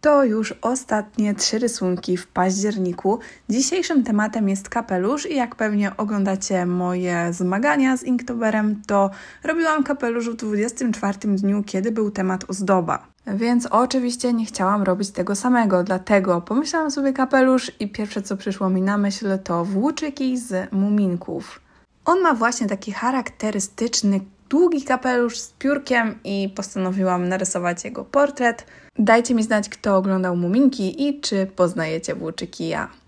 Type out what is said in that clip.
To już ostatnie trzy rysunki w październiku. Dzisiejszym tematem jest kapelusz i jak pewnie oglądacie moje zmagania z Inktoberem, to robiłam kapelusz w 24 dniu, kiedy był temat ozdoba. Więc oczywiście nie chciałam robić tego samego, dlatego pomyślałam sobie kapelusz i pierwsze co przyszło mi na myśl to włóczyki z muminków. On ma właśnie taki charakterystyczny długi kapelusz z piórkiem i postanowiłam narysować jego portret. Dajcie mi znać, kto oglądał Muminki i czy poznajecie Włóczyki ja.